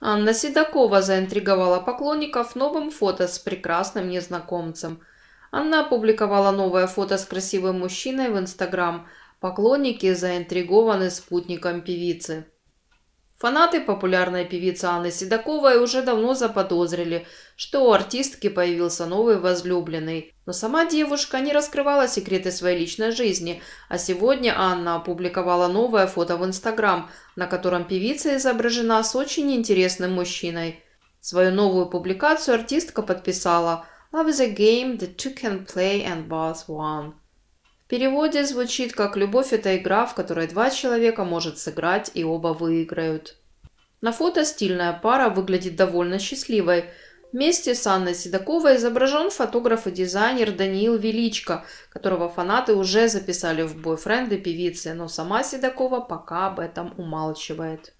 Анна Седокова заинтриговала поклонников новым фото с прекрасным незнакомцем. Анна опубликовала новое фото с красивым мужчиной в Инстаграм. Поклонники заинтригованы спутником певицы. Фанаты популярной певицы Анны Седоковой уже давно заподозрили, что у артистки появился новый возлюбленный. Но сама девушка не раскрывала секреты своей личной жизни, а сегодня Анна опубликовала новое фото в Инстаграм, на котором певица изображена с очень интересным мужчиной. Свою новую публикацию артистка подписала «Love is a game that two can play and both one» переводе звучит как «любовь – это игра, в которой два человека может сыграть и оба выиграют». На фото стильная пара выглядит довольно счастливой. Вместе с Анной Седоковой изображен фотограф и дизайнер Даниил Величко, которого фанаты уже записали в бойфренды певицы, но сама Седокова пока об этом умалчивает.